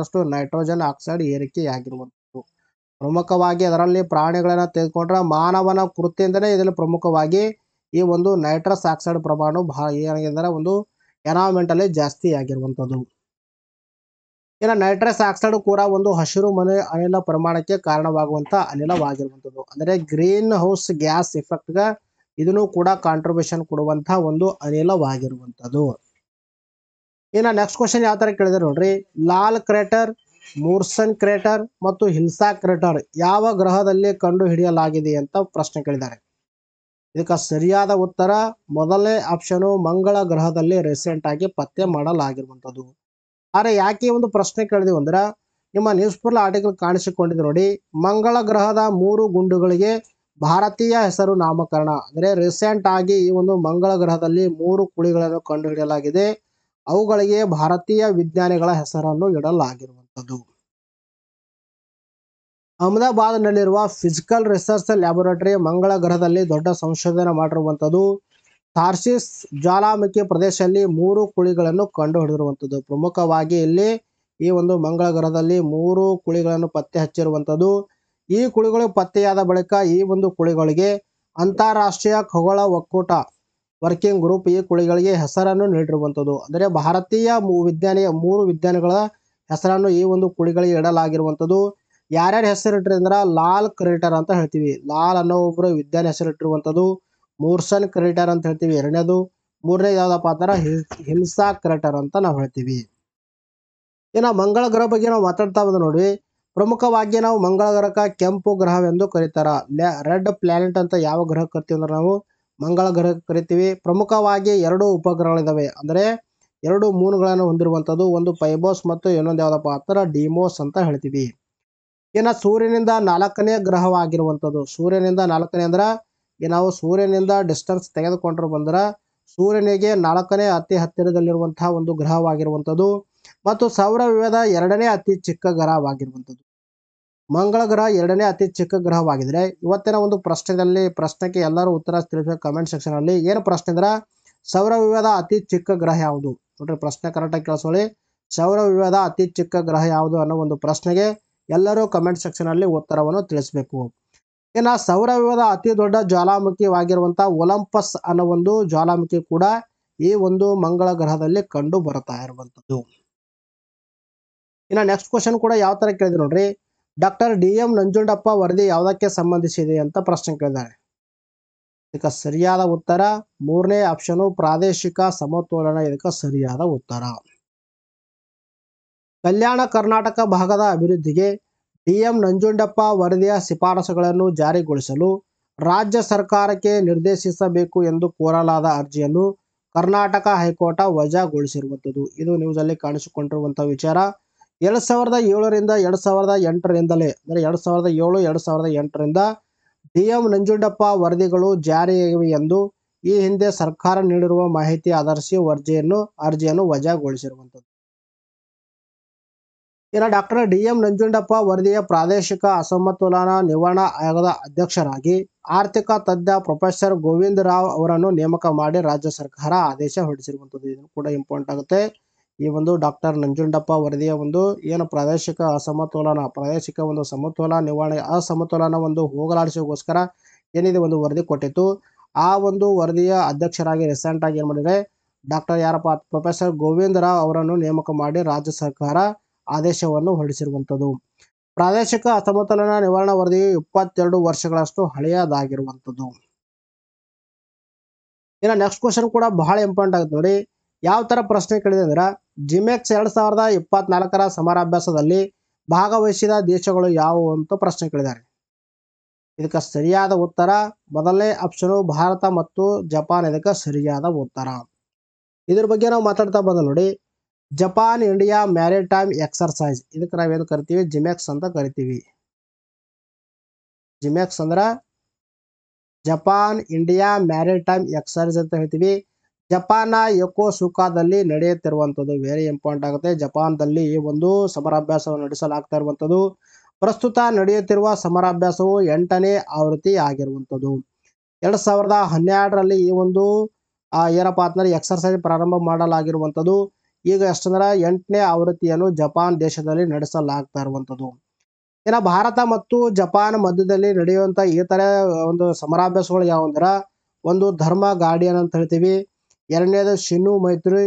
ಎಷ್ಟು ನೈಟ್ರೋಜನ್ ಆಕ್ಸೈಡ್ ಏರಿಕೆಯಾಗಿರುವಂಥದ್ದು ಪ್ರಮುಖವಾಗಿ ಅದರಲ್ಲಿ ಪ್ರಾಣಿಗಳನ್ನು ತೆಗೆದುಕೊಂಡ್ರೆ ಮಾನವನ ಕೃತಿಯಿಂದಲೇ ಇದರಲ್ಲಿ ಪ್ರಮುಖವಾಗಿ ಈ ಒಂದು ನೈಟ್ರಸ್ ಆಕ್ಸೈಡ್ ಪ್ರಮಾಣ ಬಹಳ ಏನಾಗಿದೆ ಒಂದು ಅಲ್ಲಿ ಜಾಸ್ತಿ ಆಗಿರುವಂತದ್ದು ಇನ್ನು ನೈಟ್ರಸ್ ಆಕ್ಸೈಡ್ ಕೂಡ ಒಂದು ಹಸಿರು ಮನೆ ಅನಿಲ ಪ್ರಮಾಣಕ್ಕೆ ಕಾರಣವಾಗುವಂಥ ಅನಿಲವಾಗಿರುವಂತದ್ದು ಅಂದರೆ ಗ್ರೀನ್ ಹೌಸ್ ಗ್ಯಾಸ್ ಇಫೆಕ್ಟ್ಗೆ ಇದನ್ನು ಕೂಡ ಕಾಂಟ್ರಿಬ್ಯೂಷನ್ ಕೊಡುವಂತಹ ಒಂದು ಅನಿಲವಾಗಿರುವಂಥದ್ದು ಇನ್ನು ನೆಕ್ಸ್ಟ್ ಕ್ವಶನ್ ಯಾವ ಥರ ಕೇಳಿದ್ರೆ ನೋಡ್ರಿ ಲಾಲ್ ಕ್ರೇಟರ್ ಮೂರ್ಸನ್ ಕ್ರೇಟರ್ ಮತ್ತು ಹಿಲ್ಸಾ ಕ್ರೇಟರ್ ಯಾವ ಗ್ರಹದಲ್ಲಿ ಕಂಡು ಹಿಡಿಯಲಾಗಿದೆ ಅಂತ ಪ್ರಶ್ನೆ ಕೇಳಿದ್ದಾರೆ ಇದಕ್ಕೆ ಸರಿಯಾದ ಉತ್ತರ ಮೊದಲನೇ ಆಪ್ಷನ್ ಮಂಗಳ ಗ್ರಹದಲ್ಲಿ ರೀಸೆಂಟ್ ಆಗಿ ಪತ್ತೆ ಮಾಡಲಾಗಿರುವಂಥದ್ದು ಆದರೆ ಯಾಕೆ ಒಂದು ಪ್ರಶ್ನೆ ಕೇಳಿದೆವು ಅಂದ್ರೆ ನಿಮ್ಮ ನ್ಯೂಸ್ ಪೇಪರ್ ಆರ್ಟಿಕಲ್ ಕಾಣಿಸಿಕೊಂಡಿದೆ ನೋಡಿ ಮಂಗಳ ಗ್ರಹದ ಮೂರು ಗುಂಡುಗಳಿಗೆ ಭಾರತೀಯ ಹೆಸರು ನಾಮಕರಣ ಅಂದರೆ ರೀಸೆಂಟ್ ಆಗಿ ಈ ಒಂದು ಮಂಗಳ ಗ್ರಹದಲ್ಲಿ ಮೂರು ಕುಳಿಗಳನ್ನು ಕಂಡುಹಿಡಿಯಲಾಗಿದೆ ಅವುಗಳಿಗೆ ಭಾರತೀಯ ವಿಜ್ಞಾನಿಗಳ ಹೆಸರನ್ನು ಇಡಲಾಗಿರುವಂಥದ್ದು ಅಹಮದಾಬಾದ್ ನಲ್ಲಿರುವ ಫಿಸಿಕಲ್ ರಿಸರ್ಚ್ ಲ್ಯಾಬೊರೇಟರಿ ಮಂಗಳ ಗ್ರಹದಲ್ಲಿ ದೊಡ್ಡ ಸಂಶೋಧನೆ ಮಾಡಿರುವಂಥದ್ದು ಥಾರ್ಸಿಸ್ ಜ್ವಾಲಾಮುಖಿ ಪ್ರದೇಶದಲ್ಲಿ ಮೂರು ಕುಳಿಗಳನ್ನು ಕಂಡುಹಿಡಿದಿರುವಂಥದ್ದು ಪ್ರಮುಖವಾಗಿ ಇಲ್ಲಿ ಈ ಒಂದು ಮಂಗಳ ಗ್ರಹದಲ್ಲಿ ಮೂರು ಕುಳಿಗಳನ್ನು ಪತ್ತೆ ಹಚ್ಚಿರುವಂಥದ್ದು ಈ ಕುಳಿಗಳು ಪತ್ತೆಯಾದ ಬಳಿಕ ಈ ಒಂದು ಕುಳಿಗಳಿಗೆ ಅಂತಾರಾಷ್ಟ್ರೀಯ ಖಗೋಳ ಒಕ್ಕೂಟ ವರ್ಕಿಂಗ್ ಗ್ರೂಪ್ ಈ ಕುಳಿಗಳಿಗೆ ಹೆಸರನ್ನು ನೀಡಿರುವಂಥದ್ದು ಅಂದರೆ ಭಾರತೀಯ ವಿಜ್ಞಾನಿಯ ಮೂರು ವಿಜ್ಞಾನಿಗಳ ಹೆಸರನ್ನು ಈ ಒಂದು ಕುಳಿಗಳಿಗೆ ಇಡಲಾಗಿರುವಂಥದ್ದು ಯಾರ್ಯಾರ ಹೆಸರಿಟ್ರಿ ಅಂದ್ರೆ ಲಾಲ್ ಕ್ರೇಟರ್ ಅಂತ ಹೇಳ್ತೀವಿ ಲಾಲ್ ಅನ್ನೋ ಒಬ್ಬರು ವಿದ್ಯಾನ ಹೆಸರಿಟ್ಟಿರುವಂಥದ್ದು ಮೂರ್ಸನ್ ಕ್ರೇಟರ್ ಅಂತ ಹೇಳ್ತೀವಿ ಎರಡನೇದು ಮೂರನೇ ಯಾವುದಪ್ಪ ಅಂದ್ರೆ ಹಿಲ್ಸಾ ಕ್ರೇಟರ್ ಅಂತ ನಾವು ಹೇಳ್ತೀವಿ ಇನ್ನು ಮಂಗಳ ಗ್ರಹ ಬಗ್ಗೆ ನಾವು ಮಾತಾಡ್ತಾ ಹೋದ ನೋಡಿ ಪ್ರಮುಖವಾಗಿ ನಾವು ಮಂಗಳ ಗ್ರಹಕ ಕೆಂಪು ಗ್ರಹವೆಂದು ಕರೀತಾರ ರೆಡ್ ಪ್ಲಾನೆಟ್ ಅಂತ ಯಾವ ಗ್ರಹ ಕರಿತೀವಿ ಅಂದ್ರೆ ನಾವು ಮಂಗಳ ಗ್ರಹ ಕರಿತೀವಿ ಪ್ರಮುಖವಾಗಿ ಎರಡು ಉಪಗ್ರಹಗಳಿದಾವೆ ಅಂದರೆ ಎರಡು ಮೂನ್ಗಳನ್ನು ಹೊಂದಿರುವಂಥದ್ದು ಒಂದು ಪೈಬೋಸ್ ಮತ್ತು ಇನ್ನೊಂದು ಯಾವುದಪ್ಪ ಆ ಡಿಮೋಸ್ ಅಂತ ಹೇಳ್ತೀವಿ ಇನ್ನು ಸೂರ್ಯನಿಂದ ನಾಲ್ಕನೇ ಗ್ರಹವಾಗಿರುವಂಥದ್ದು ಸೂರ್ಯನಿಂದ ನಾಲ್ಕನೇ ಅಂದ್ರೆ ನಾವು ಸೂರ್ಯನಿಂದ ಡಿಸ್ಟೆನ್ಸ್ ತೆಗೆದುಕೊಂಡ್ರು ಬಂದ್ರೆ ಸೂರ್ಯನಿಗೆ ನಾಲ್ಕನೇ ಅತಿ ಹತ್ತಿರದಲ್ಲಿರುವಂತಹ ಒಂದು ಗ್ರಹವಾಗಿರುವಂಥದ್ದು ಮತ್ತು ಸೌರ ವಿವೇದ ಎರಡನೇ ಅತಿ ಚಿಕ್ಕ ಗ್ರಹವಾಗಿರುವಂಥದ್ದು ಮಂಗಳ ಗ್ರಹ ಎರಡನೇ ಅತಿ ಚಿಕ್ಕ ಗ್ರಹವಾಗಿದ್ರೆ ಇವತ್ತಿನ ಒಂದು ಪ್ರಶ್ನೆದಲ್ಲಿ ಪ್ರಶ್ನೆಗೆ ಎಲ್ಲರೂ ಉತ್ತರ ತಿಳಿಸಿದ ಕಮೆಂಟ್ ಅಲ್ಲಿ ಏನು ಪ್ರಶ್ನೆ ಅಂದ್ರೆ ಸೌರ ವಿವೇದ ಅತಿ ಚಿಕ್ಕ ಗ್ರಹ ಯಾವುದು ನೋಡ್ರಿ ಪ್ರಶ್ನೆ ಕರೆಕ್ಟಾಗಿ ಕೇಳಿಸೋಳಿ ಸೌರ ವಿವೇದ ಅತಿ ಚಿಕ್ಕ ಗ್ರಹ ಯಾವುದು ಅನ್ನೋ ಒಂದು ಪ್ರಶ್ನೆಗೆ ಎಲ್ಲರೂ ಕಮೆಂಟ್ ಸೆಕ್ಷನಲ್ಲಿ ಉತ್ತರವನ್ನು ತಿಳಿಸಬೇಕು ಇನ್ನು ಸೌರವ್ಯೂಹದ ಅತಿ ದೊಡ್ಡ ಜ್ವಾಲಾಮುಖಿವಾಗಿರುವಂಥ ಒಲಂಪಸ್ ಅನ್ನೋ ಒಂದು ಜ್ವಾಲಾಮುಖಿ ಕೂಡ ಈ ಒಂದು ಮಂಗಳ ಗ್ರಹದಲ್ಲಿ ಕಂಡು ಬರ್ತಾ ಇರುವಂಥದ್ದು ಇನ್ನು ನೆಕ್ಸ್ಟ್ ಕ್ವಶನ್ ಕೂಡ ಯಾವ ಥರ ಕೇಳಿದ್ರು ನೋಡ್ರಿ ಡಾಕ್ಟರ್ ಡಿ ಎಂ ನಂಜುಂಡಪ್ಪ ವರದಿ ಯಾವುದಕ್ಕೆ ಸಂಬಂಧಿಸಿದೆ ಅಂತ ಪ್ರಶ್ನೆ ಕೇಳಿದ್ದಾರೆ ಇದಕ್ಕೆ ಸರಿಯಾದ ಉತ್ತರ ಮೂರನೇ ಆಪ್ಷನು ಪ್ರಾದೇಶಿಕ ಸಮತೋಲನ ಇದಕ್ಕೆ ಸರಿಯಾದ ಉತ್ತರ ಕಲ್ಯಾಣ ಕರ್ನಾಟಕ ಭಾಗದ ಅಭಿವೃದ್ಧಿಗೆ ಡಿಎಂ ನಂಜುಂಡಪ್ಪ ವರದಿಯ ಶಿಫಾರಸುಗಳನ್ನು ಜಾರಿಗೊಳಿಸಲು ರಾಜ್ಯ ಸರ್ಕಾರಕ್ಕೆ ನಿರ್ದೇಶಿಸಬೇಕು ಎಂದು ಕೋರಲಾದ ಅರ್ಜಿಯನ್ನು ಕರ್ನಾಟಕ ಹೈಕೋರ್ಟ್ ವಜಾಗೊಳಿಸಿರುವಂಥದ್ದು ಇದು ನ್ಯೂಸಲ್ಲಿ ಕಾಣಿಸಿಕೊಂಡಿರುವಂತಹ ವಿಚಾರ ಎರಡು ಸಾವಿರದ ಏಳರಿಂದ ಎರಡು ಸಾವಿರದ ಎಂಟರಿಂದಲೇ ಅಂದರೆ ಎರಡು ಸಾವಿರದ ಏಳು ಎರಡು ಸಾವಿರದ ಎಂಟರಿಂದ ಡಿ ಎಂ ನಂಜುಂಡಪ್ಪ ವರದಿಗಳು ಜಾರಿಯಾಗಿವೆ ಎಂದು ಈ ಹಿಂದೆ ಸರ್ಕಾರ ನೀಡಿರುವ ಮಾಹಿತಿ ಆಧರಿಸಿ ವರ್ಜಿಯನ್ನು ಅರ್ಜಿಯನ್ನು ವಜಾಗೊಳಿಸಿರುವಂಥದ್ದು ಇನ್ನು ಡಾಕ್ಟರ್ ಡಿ ಎಂ ನಂಜುಂಡಪ್ಪ ವರದಿಯ ಪ್ರಾದೇಶಿಕ ಅಸಮತೋಲನ ನಿವಾರಣಾ ಆಯೋಗದ ಅಧ್ಯಕ್ಷರಾಗಿ ಆರ್ಥಿಕ ತಜ್ಞ ಪ್ರೊಫೆಸರ್ ಗೋವಿಂದ ರಾವ್ ಅವರನ್ನು ನೇಮಕ ಮಾಡಿ ರಾಜ್ಯ ಸರ್ಕಾರ ಆದೇಶ ಹೊರಡಿಸಿರುವಂಥದ್ದು ಇದನ್ನು ಕೂಡ ಇಂಪಾರ್ಟೆಂಟ್ ಆಗುತ್ತೆ ಈ ಒಂದು ಡಾಕ್ಟರ್ ನಂಜುಂಡಪ್ಪ ವರದಿಯ ಒಂದು ಏನು ಪ್ರಾದೇಶಿಕ ಅಸಮತೋಲನ ಪ್ರಾದೇಶಿಕ ಒಂದು ಸಮತೋಲನ ನಿವಾರಣೆ ಅಸಮತೋಲನ ಒಂದು ಹೋಗಲಾಡಿಸೋಗೋಸ್ಕರ ಏನಿದೆ ಒಂದು ವರದಿ ಕೊಟ್ಟಿತ್ತು ಆ ಒಂದು ವರದಿಯ ಅಧ್ಯಕ್ಷರಾಗಿ ಆಗಿ ಏನು ಮಾಡಿದರೆ ಡಾಕ್ಟರ್ ಯಾರಪ್ಪ ಪ್ರೊಫೆಸರ್ ಗೋವಿಂದ ರಾವ್ ಅವರನ್ನು ನೇಮಕ ಮಾಡಿ ರಾಜ್ಯ ಸರ್ಕಾರ ಆದೇಶವನ್ನು ಹೊರಡಿಸಿರುವಂಥದ್ದು ಪ್ರಾದೇಶಿಕ ಅಸಮತೋಲನ ನಿವಾರಣಾ ವರದಿ ಇಪ್ಪತ್ತೆರಡು ವರ್ಷಗಳಷ್ಟು ಹಳೆಯದಾಗಿರುವಂಥದ್ದು ಇನ್ನು ನೆಕ್ಸ್ಟ್ ಕ್ವಶನ್ ಕೂಡ ಬಹಳ ಇಂಪಾರ್ಟೆಂಟ್ ಆಗುತ್ತೆ ನೋಡಿ ಯಾವ ತರ ಪ್ರಶ್ನೆ ಕೇಳಿದೆ ಅಂದ್ರೆ ಜಿಮೆಕ್ಸ್ ಎರಡ್ ಸಾವಿರದ ಇಪ್ಪತ್ನಾಲ್ಕರ ಸಮರಾಭ್ಯಾಸದಲ್ಲಿ ಭಾಗವಹಿಸಿದ ದೇಶಗಳು ಯಾವುವು ಅಂತ ಪ್ರಶ್ನೆ ಕೇಳಿದ್ದಾರೆ ಇದಕ್ಕೆ ಸರಿಯಾದ ಉತ್ತರ ಮೊದಲನೇ ಆಪ್ಷನ್ ಭಾರತ ಮತ್ತು ಜಪಾನ್ ಇದಕ್ಕೆ ಸರಿಯಾದ ಉತ್ತರ ಇದ್ರ ಬಗ್ಗೆ ನಾವು ಮಾತಾಡ್ತಾ ಬಂದ ನೋಡಿ ಜಪಾನ್ ಇಂಡಿಯಾ ಮ್ಯಾರಿಟೈಮ್ ಎಕ್ಸರ್ಸೈಸ್ ಇದಕ್ಕೆ ನಾವೇನು ಕರಿತೀವಿ ಜಿಮ್ಯಾಕ್ಸ್ ಅಂತ ಕರಿತೀವಿ ಜಿಮ್ಯಾಕ್ಸ್ ಅಂದ್ರೆ ಜಪಾನ್ ಇಂಡಿಯಾ ಮ್ಯಾರಿಟೈಮ್ ಎಕ್ಸರ್ಸೈಸ್ ಅಂತ ಹೇಳ್ತೀವಿ ಜಪಾನ್ನ ಯಕೋಸುಕಾದಲ್ಲಿ ನಡೆಯುತ್ತಿರುವಂಥದ್ದು ವೆರಿ ಇಂಪಾರ್ಟೆಂಟ್ ಆಗುತ್ತೆ ಜಪಾನ್ದಲ್ಲಿ ಒಂದು ಸಮರಾಭ್ಯಾಸವನ್ನು ನಡೆಸಲಾಗ್ತಾ ಇರುವಂಥದ್ದು ಪ್ರಸ್ತುತ ನಡೆಯುತ್ತಿರುವ ಸಮರಾಭ್ಯಾಸವು ಎಂಟನೇ ಆವೃತ್ತಿ ಆಗಿರುವಂಥದ್ದು ಎರಡು ಸಾವಿರದ ಹನ್ನೆರಡರಲ್ಲಿ ಈ ಒಂದು ಏನಪ್ಪ ಅಂತಂದರೆ ಎಕ್ಸರ್ಸೈಸ್ ಪ್ರಾರಂಭ ಮಾಡಲಾಗಿರುವಂಥದ್ದು ಈಗ ಎಷ್ಟಂದ್ರೆ ಎಂಟನೇ ಆವೃತ್ತಿಯನ್ನು ಜಪಾನ್ ದೇಶದಲ್ಲಿ ನಡೆಸಲಾಗ್ತಾ ಇರುವಂಥದ್ದು ಇನ್ನು ಭಾರತ ಮತ್ತು ಜಪಾನ್ ಮಧ್ಯದಲ್ಲಿ ನಡೆಯುವಂಥ ಈ ತರ ಒಂದು ಸಮರಾಭ್ಯಾಸಗಳು ಯಾವಂದ್ರೆ ಒಂದು ಧರ್ಮ ಗಾರ್ಡಿಯನ್ ಅಂತ ಹೇಳ್ತೀವಿ ಎರಡನೇದು ಶಿನ್ನು ಮೈತ್ರಿ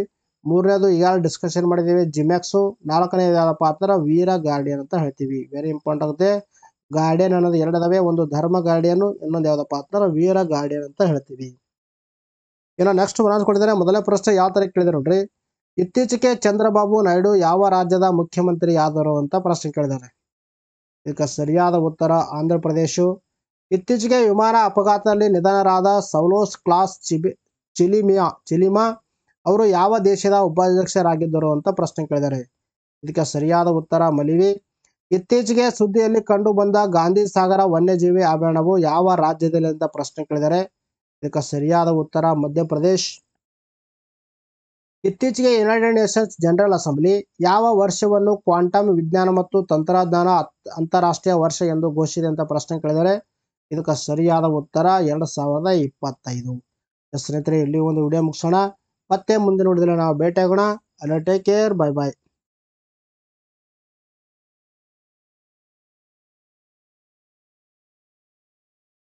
ಮೂರನೇದು ಈಗ ಡಿಸ್ಕಷನ್ ಮಾಡಿದ್ದೀವಿ ಜಿಮ್ಯಾಕ್ಸು ನಾಲ್ಕನೇದು ಯಾವುದಪ್ಪ ಪಾತ್ರ ವೀರ ಗಾರ್ಡಿಯನ್ ಅಂತ ಹೇಳ್ತೀವಿ ವೆರಿ ಇಂಪಾರ್ಟೆಂಟ್ ಆಗುತ್ತೆ ಗಾರ್ಡಿಯನ್ ಅನ್ನೋದು ಎರಡದವೇ ಒಂದು ಧರ್ಮ ಗಾರ್ಡಿಯನ್ ಇನ್ನೊಂದು ಯಾವುದಪ್ಪ ಅಂತಂದ್ರೆ ವೀರ ಗಾರ್ಡಿಯನ್ ಅಂತ ಹೇಳ್ತೀವಿ ಇನ್ನು ನೆಕ್ಸ್ಟ್ ಕೊಟ್ಟಿದ್ದಾರೆ ಮೊದಲೇ ಪ್ರಶ್ನೆ ಯಾವ ತರ ಕೇಳಿದೆ ನೋಡ್ರಿ ಇತ್ತೀಚೆಗೆ ಚಂದ್ರಬಾಬು ನಾಯ್ಡು ಯಾವ ರಾಜ್ಯದ ಮುಖ್ಯಮಂತ್ರಿ ಆದರು ಅಂತ ಪ್ರಶ್ನೆ ಕೇಳಿದ್ದಾರೆ ಇದಕ್ಕೆ ಸರಿಯಾದ ಉತ್ತರ ಆಂಧ್ರ ಪ್ರದೇಶ ಇತ್ತೀಚೆಗೆ ವಿಮಾನ ಅಪಘಾತದಲ್ಲಿ ನಿಧನರಾದ ಸೌಲೋಸ್ ಕ್ಲಾಸ್ ಚಿಬಿ ಚಿಲಿಮಿಯಾ ಚಿಲಿಮಾ ಅವರು ಯಾವ ದೇಶದ ಉಪಾಧ್ಯಕ್ಷರಾಗಿದ್ದರು ಅಂತ ಪ್ರಶ್ನೆ ಕೇಳಿದ್ದಾರೆ ಇದಕ್ಕೆ ಸರಿಯಾದ ಉತ್ತರ ಮಲಿವಿ ಇತ್ತೀಚೆಗೆ ಸುದ್ದಿಯಲ್ಲಿ ಕಂಡು ಬಂದ ಗಾಂಧಿ ಸಾಗರ ವನ್ಯಜೀವಿ ಆಭರಣವು ಯಾವ ರಾಜ್ಯದಲ್ಲಿ ಅಂತ ಪ್ರಶ್ನೆ ಕೇಳಿದ್ದಾರೆ ಇದಕ್ಕೆ ಸರಿಯಾದ ಉತ್ತರ ಮಧ್ಯಪ್ರದೇಶ್ ಇತ್ತೀಚೆಗೆ ಯುನೈಟೆಡ್ ನೇಷನ್ಸ್ ಜನರಲ್ ಅಸೆಂಬ್ಲಿ ಯಾವ ವರ್ಷವನ್ನು ಕ್ವಾಂಟಮ್ ವಿಜ್ಞಾನ ಮತ್ತು ತಂತ್ರಜ್ಞಾನ ಅಂತಾರಾಷ್ಟ್ರೀಯ ವರ್ಷ ಎಂದು ಘೋಷಿಸಿದೆ ಅಂತ ಪ್ರಶ್ನೆ ಕೇಳಿದರೆ ಇದಕ್ಕೆ ಸರಿಯಾದ ಉತ್ತರ ಎರಡು ಸಾವಿರದ ಇಪ್ಪತ್ತೈದು ಸ್ನೇಹಿತರೆ ಇಲ್ಲಿ ಒಂದು ವಿಡಿಯೋ ಮುಗಿಸೋಣ ಮತ್ತೆ ಮುಂದೆ ನೋಡಿದರೆ ನಾವು ಭೇಟಿಯಾಗೋಣ ಅಲ್ಲ ಟೇಕ್ ಕೇರ್ ಬೈ ಬಾಯ್